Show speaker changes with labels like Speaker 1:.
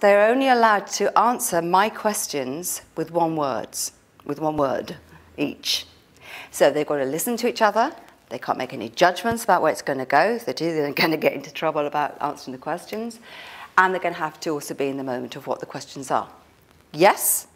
Speaker 1: They're only allowed to answer my questions with one words, with one word each. So they've got to listen to each other. They can't make any judgments about where it's going to go. they are either going to get into trouble about answering the questions. And they're going to have to also be in the moment of what the questions are. Yes,